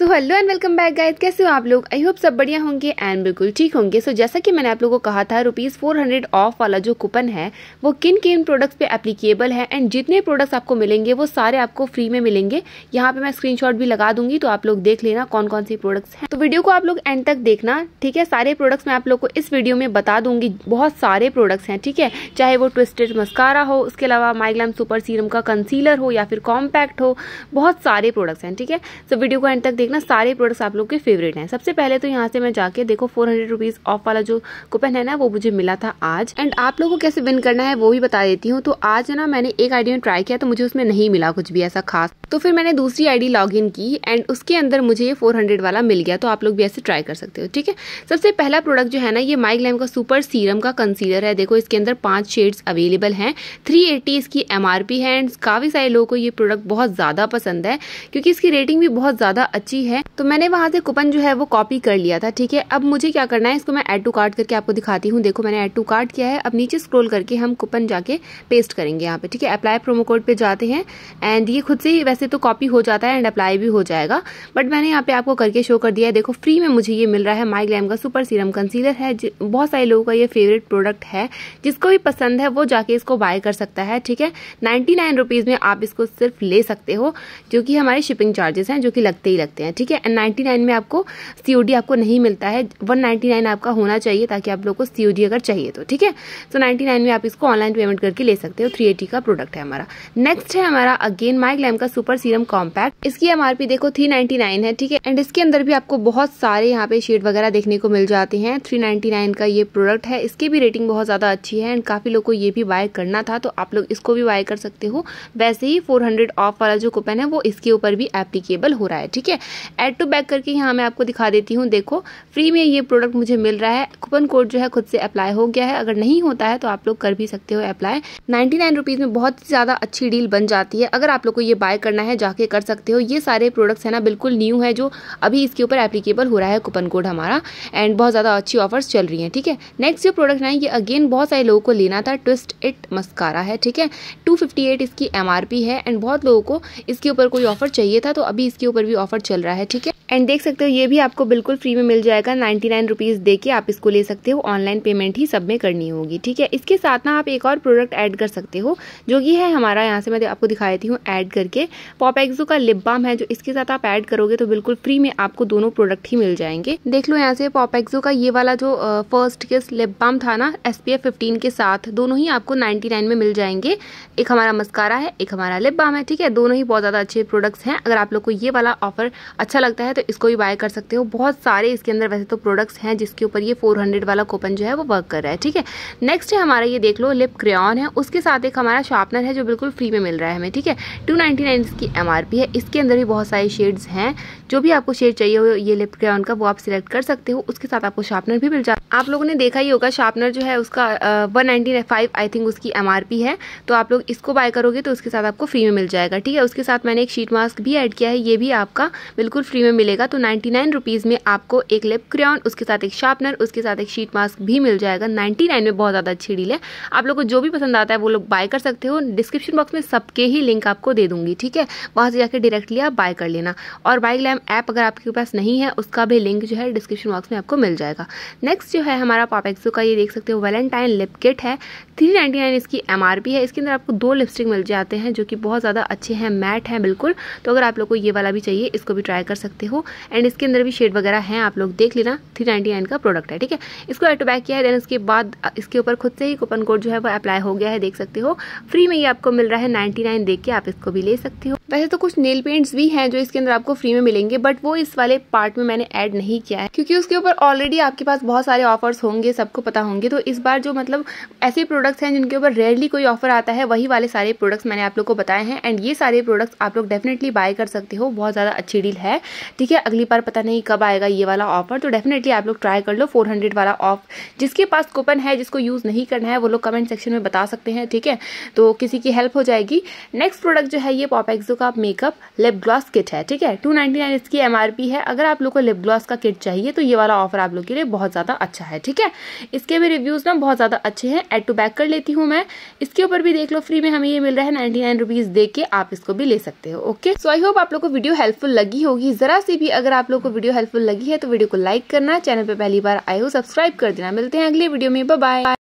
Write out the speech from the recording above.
so hello and welcome back guys कैसे हो आप लोग आई होप सब बढ़िया होंगे एंड बिल्कुल ठीक होंगे सो so, जैसा कि मैंने आप लोगों को कहा था रुपीज़ फोर हंड्रेड ऑफ वाला जो कूपन है वो किन किन प्रोडक्ट्स पे एप्लीकेबल है एंड जितने प्रोडक्ट्स आपको मिलेंगे वो सारे आपको फ्री में मिलेंगे यहाँ पे मैं शॉट भी लगा दूंगी तो आप लोग देख लेना कौन कौन से प्रोडक्ट्स हैं तो वीडियो को आप लोग एंड तक देखना ठीक है सारे प्रोडक्ट्स मैं आप लोग को इस वीडियो में बता दूंगी बहुत सारे प्रोडक्ट्स हैं ठीक है चाहे वो ट्विस्टेड मस्कारा हो उसके अलावा माइग्लैम सुपर सीरम का कंसीलर हो या फिर कॉम्पैक्ट हो बहुत सारे प्रोडक्ट्स हैं ठीक है सो वीडियो को एंड तक देख देखना सारे प्रोडक्ट्स आप लोग के फेवरेट हैं सबसे पहले तो यहाँ से मैं जाके देखो फोर हंड्रेड ऑफ वाला जो कूपन है ना वो मुझे मिला था आज एंड आप लोगों को कैसे विन करना है वो भी बता देती हूँ तो आज ना मैंने एक आईडी में ट्राई किया तो मुझे उसमें नहीं मिला कुछ भी ऐसा खास तो फिर मैंने दूसरी आईडी इन की एंड उसके अंदर मुझे ये हंड्रेड वाला मिल गया तो आप लोग भी ऐसे ट्राई कर सकते हो ठीक है सबसे पहला प्रोडक्ट जो है ना ये माइक लैम का सुपर सीरम का कंसीलर है देखो इसके अंदर पांच शेड्स अवेलेबल हैं 380 इसकी पी है एंड काफ़ी सारे लोगों को ये प्रोडक्ट बहुत ज़्यादा पसंद है क्योंकि इसकी रेटिंग भी बहुत ज़्यादा अच्छी ही है तो मैंने वहाँ से कूपन जो है वो कॉपी कर लिया था ठीक है अब मुझे क्या करना है इसको मैं एड टू कार्ड करके आपको दिखाती हूँ देखो मैंने एड टू कार्ड किया है अब नीचे स्क्रोल करके हम कूपन जाके पेस्ट करेंगे यहाँ पे ठीक है अप्लाई प्रोमो कोड पे जाते हैं एंड ये खुद से ही वैसे तो कॉपी हो जाता है एंड अप्लाई भी हो जाएगा बट मैंने यहाँ पे आपको करके शो कर दिया है देखो फ्री में मुझे ये मिल रहा है माई ग्लैम का सुपर सीरम कंसीलर है बहुत सारे लोगों का ये फेवरेट प्रोडक्ट है जिसको भी पसंद है वो जाके इसको बाय कर सकता है ठीक है नाइन्टी नाइन में आप इसको सिर्फ ले सकते हो जो कि हमारे शिपिंग चार्जेस हैं जो कि लगते ही लगते हैं हैं ठीक है एंड नाइन्टी नाइन में आपको सी आपको नहीं मिलता है वन नाइन्टी नाइन आपका होना चाहिए ताकि आप लोग को सी अगर चाहिए तो ठीक है तो नाइन्टी नाइन में आप इसको ऑनलाइन पेमेंट करके ले सकते हो थ्री एटी का प्रोडक्ट है हमारा नेक्स्ट है हमारा अगेन माइग्लैम का सुपर सीरम कॉम्पैक्ट इसकी एमआरपी देखो थ्री नाइन्टी नाइन है ठीक है एंड इसके अंदर भी आपको बहुत सारे यहाँ पे शेड वगैरह देखने को मिल जाते हैं थ्री नाइन्टी नाइन का ये प्रोडक्ट है इसकी भी रेटिंग बहुत ज़्यादा अच्छी है एंड काफ़ी लोग को ये भी बाय करना था तो आप लोग इसको भी बाय कर सकते हो वैसे ही फोर हंड्रेड ऑफ वाला जो कूपन है वो इसके ऊपर भी एप्लीकेबल हो रहा है ठीक है एड टू बैक करके यहाँ मैं आपको दिखा देती हूँ देखो फ्री में ये प्रोडक्ट मुझे मिल रहा है कूपन कोड जो है खुद से अप्लाई हो गया है अगर नहीं होता है तो आप लोग कर भी सकते हो अप्लाई नाइन्टी नाइन में बहुत ही ज़्यादा अच्छी डील बन जाती है अगर आप लोग को ये बाय करना है जाके कर सकते हो ये सारे प्रोडक्ट्स है ना बिल्कुल न्यू है जो अभी इसके ऊपर एप्लीकेबल हो रहा है कूपन कोड हमारा एंड बहुत ज़्यादा अच्छी ऑफर्स चल रही हैं ठीक है नेक्स्ट जो प्रोडक्ट है ये अगेन बहुत सारे लोगों को लेना था ट्विस्ट इट मस्कारा है ठीक है 258 इसकी एमआरपी है एंड बहुत लोगों को इसके ऊपर कोई ऑफर चाहिए था तो अभी इसके ऊपर भी ऑफर चल चल रहा है ठीक है एंड देख सकते हो ये भी आपको बिल्कुल फ्री में मिल जाएगा नाइन्टी नाइन रुपीज़ दे के आप इसको ले सकते हो ऑनलाइन पेमेंट ही सब में करनी होगी ठीक है इसके साथ ना आप एक और प्रोडक्ट ऐड कर सकते हो जो कि है हमारा यहाँ से मैं आपको दिखा देती हूँ ऐड करके पॉप एक्सो का लिप बाम है जो इसके साथ आप ऐड करोगे तो बिल्कुल फ्री में आपको दोनों प्रोडक्ट ही मिल जाएंगे देख लो यहाँ से एक्सो का ये वाला जो फर्स्ट किस लिप बाम था ना एस पी के साथ दोनों ही आपको नाइन्टी में मिल जाएंगे एक हमारा मस्कारा है एक हमारा लिप बाम है ठीक है दोनों ही बहुत ज़्यादा अच्छे प्रोडक्ट्स हैं अगर आप लोग को ये वाला ऑफर अच्छा लगता है तो तो इसको भी बाय कर सकते हो बहुत सारे इसके अंदर वैसे तो प्रोडक्ट्स हैं जिसके ऊपर ये 400 वाला कूपन जो है वो वर्क कर रहा है ठीक है नेक्स्ट है हमारा ये देख लो लिप क्रेन है उसके साथ एक हमारा शार्पनर है जो बिल्कुल फ्री में मिल रहा है हमें ठीक है टू इसकी एम है इसके अंदर भी बहुत सारे शेड्स हैं जो भी आपको शेड चाहिए हो ये लिप क्रेन का वो आप सिलेक्ट कर सकते हो उसके साथ आपको शार्पनर भी मिल जाता आप लोगों ने देखा ही होगा शार्पनर जो है उसका वन आई थिंक उसकी एम है तो आप लोग इसको बाय करोगे तो उसके साथ आपको फ्री में मिल जाएगा ठीक है उसके साथ मैंने एक शीट मास्क भी ऐड किया है ये भी आपका बिल्कुल फ्री में मिलेगा मिलेगा तो नाइन्टी नाइन रुपीज़ में आपको एक लिप क्रियन उसके साथ एक शार्पनर उसके साथ एक शीट मास्क भी मिल जाएगा नाइन्टी नाइन में बहुत ज़्यादा अच्छी डील है आप लोग को जो भी पसंद आता है वो लोग बाय कर सकते हो डिस्क्रिप्शन बॉक्स में सबके ही लिंक आपको दे दूँगी ठीक है वहाँ से जाकर डायरेक्टली आप बाय कर लेना और बाइक लैम ऐप अगर आपके पास नहीं है उसका भी लिंक जो है डिस्क्रिप्शन बॉक्स में आपको मिल जाएगा नेक्स्ट जो है हमारा पापेक्सो का ये देख सकते हो वैलेंटाइन लिप किट है थ्री नाइन्टी नाइन इसकी एम है इसके अंदर आपको दो लिपस्टिक मिल जाते हैं जो कि बहुत ज़्यादा अच्छे हैं मैट हैं बिल्कुल तो अगर आप लोग को ये वाला भी चाहिए इसको भी ट्राई कर सकते हो एंड इसके अंदर भी शेड वगैरह हैं आप लोग देख लेना थ्री नाइन्टी नाइन का प्रोडक्ट है ठीक है इसको एड टू बैक किया है देन उसके बाद इसके ऊपर खुद से ही कूपन कोड जो है वो अप्लाई हो गया है देख सकते हो फ्री में ही आपको मिल रहा है नाइन्टी नाइन देख के आप इसको भी ले सकते हो वैसे तो कुछ नेल पेंट्स भी हैं जो इसके अंदर आपको फ्री में मिलेंगे बट वो इस वाले पार्ट में मैंने ऐड नहीं किया है क्योंकि उसके ऊपर ऑलरेडी आपके पास बहुत सारे ऑफर्स होंगे सबको पता होंगे तो इस बार जो मतलब ऐसे प्रोडक्ट्स हैं जिनके ऊपर रेयरली कोई ऑफर आता है वही वाले सारे प्रोडक्ट्स मैंने आप लोग को बताए हैं एंड ये सारे प्रोडक्ट्स आप लोग डेफिनेटली बाय कर सकते हो बहुत ज़्यादा अच्छी डील है ठीक है अगली बार पता नहीं कब आएगा ये वाला ऑफर तो डेफिनेटली आप लोग ट्राई कर लो फोर हंड्रेड वाला ऑफ जिसके पास कूपन है जिसको यूज़ नहीं करना है वो लोग कमेंट सेक्शन में बता सकते हैं ठीक है तो किसी की हेल्प हो जाएगी नेक्स्ट प्रोडक्ट जो है ये पॉपेक्सो का आप मेकअप लिप ग्लॉस किट है ठीक है टू नाइन्टी नाइन इसकी एम है अगर आप लोग को लिप ग्लॉस का किट चाहिए तो ये वाला ऑफर आप लोग के लिए बहुत ज़्यादा अच्छा है ठीक है इसके भी रिव्यूज़ ना बहुत ज़्यादा अच्छे हैं एड टू बैक कर लेती हूँ मैं इसके ऊपर भी देख लो फ्री में हमें ये मिल रहा है नाइन्टी नाइन रुपीज़ दे के आप इसको भी ले सकते हो ओके सो आई होप आप लोग को वीडियो हेल्पफुल लगी होगी ज़रा सी भी अगर आप लोग को वीडियो हेल्पफुल लगी है तो वीडियो को लाइक करना चैनल पर पहली बार आए हो सब्सक्राइब कर देना मिलते हैं अगले वीडियो में बाय